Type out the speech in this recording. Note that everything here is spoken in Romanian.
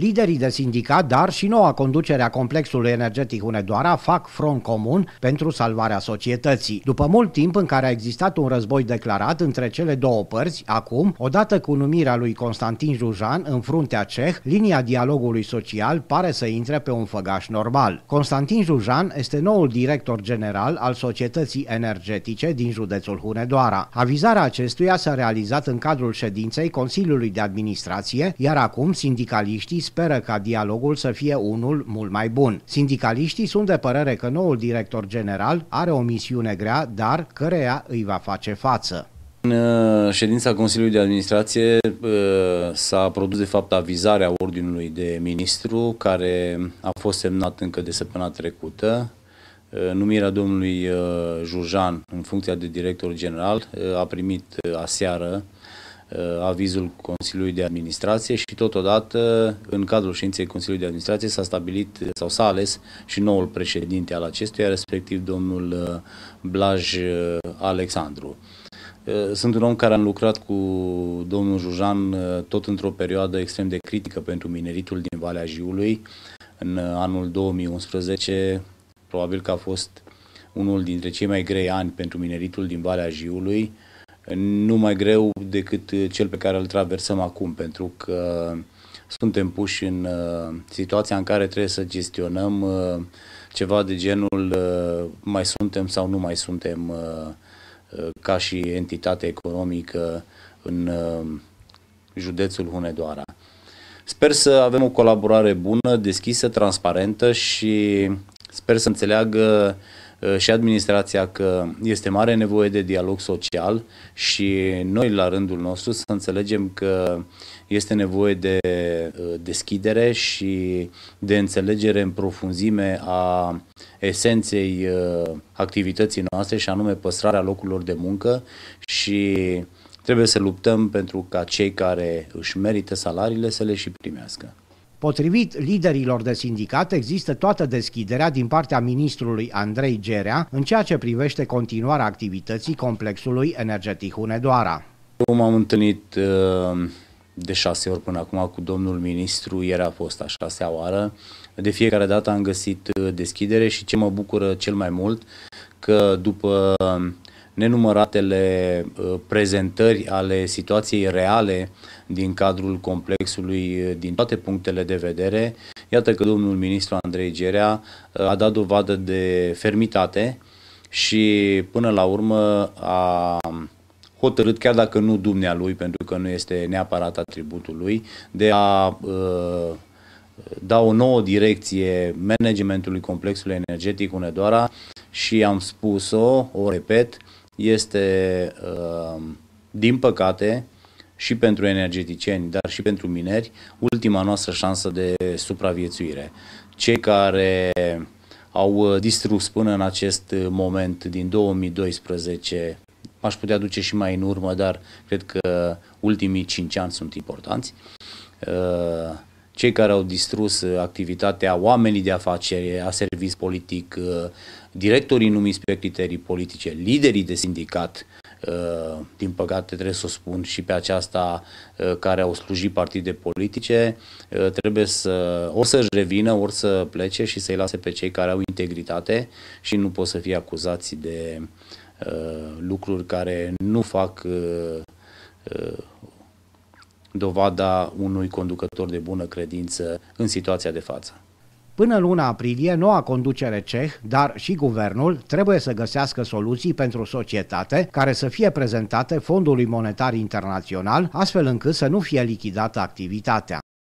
Liderii de sindicat, dar și noua conducere a complexului energetic Hunedoara fac front comun pentru salvarea societății. După mult timp în care a existat un război declarat între cele două părți, acum, odată cu numirea lui Constantin Jujan în fruntea ceh, linia dialogului social pare să intre pe un făgaș normal. Constantin Jujan este noul director general al societății energetice din județul Hunedoara. Avizarea acestuia s-a realizat în cadrul ședinței Consiliului de Administrație, iar acum sindicaliștii speră ca dialogul să fie unul mult mai bun. Sindicaliștii sunt de părere că noul director general are o misiune grea, dar căreia îi va face față. În uh, ședința Consiliului de Administrație uh, s-a produs de fapt avizarea ordinului de ministru care a fost semnat încă de săptămâna trecută. Uh, numirea domnului Jurjan în funcția de director general a primit aseară Uh, avizul Consiliului de Administrație și totodată uh, în cadrul științei Consiliului de Administrație s-a stabilit uh, sau s-a ales și noul președinte al acestuia, respectiv domnul Blaj Alexandru. Sunt un om care am lucrat cu domnul Jujan tot într-o perioadă extrem de critică pentru mineritul din Valea Jiului. În anul 2011, probabil că a fost unul dintre cei mai grei ani pentru mineritul din Valea Jiului, nu mai greu decât uh, cel pe care îl traversăm acum, pentru că suntem puși în uh, situația în care trebuie să gestionăm uh, ceva de genul mai suntem sau nu mai suntem ca și entitate economică în județul Hunedoara. Sper să avem o colaborare bună, deschisă, transparentă și sper să înțeleagă Uh, și administrația că este mare nevoie de dialog social și noi la rândul nostru să înțelegem că este nevoie de uh, deschidere și de înțelegere în profunzime a esenței uh, activității noastre și anume păstrarea locurilor de muncă și trebuie să luptăm pentru ca cei care își merită salariile să le și primească. Potrivit liderilor de sindicat, există toată deschiderea din partea ministrului Andrei Gerea în ceea ce privește continuarea activității complexului energetic Hunedoara. Eu m-am întâlnit uh, de șase ori până acum cu domnul ministru, ieri a fost a șasea oară. De fiecare dată am găsit uh, deschidere și ce mă bucură cel mai mult, că după nenumăratele uh, prezentări ale situației reale din cadrul complexului uh, din toate punctele de vedere. Iată că domnul ministru Andrei Gerea uh, a dat dovadă de fermitate și până la urmă a hotărât, chiar dacă nu dumnealui, pentru că nu este neapărat atributul lui, de a da o nouă direcție managementului complexului energetic Unedoara și am spus-o, o repet, uh, este, uh, din păcate, și pentru energeticieni, dar și pentru mineri, ultima noastră șansă de supraviețuire. Cei care au uh, distrus până în acest moment din 2012, aș putea duce și mai în urmă, dar cred că ultimii 5 ani sunt importanți. Uh, cei care au distrus uh, activitatea oamenii de afacere, a serviciu politic, uh, directorii numiți pe criterii politice, liderii de sindicat, uh, din păcate trebuie să o spun și pe aceasta care au slujit partide politice, trebuie să ori să-și revină, ori să plece și să-i lase pe cei care au integritate și nu pot să fie acuzați de lucruri care nu fac dovada unui conducător de bună credință în situația de față. Până luna aprilie, noua conducere ceh, dar și guvernul, trebuie să găsească soluții pentru societate care să fie prezentate Fondului Monetar Internațional, astfel încât să nu fie lichidată activitatea.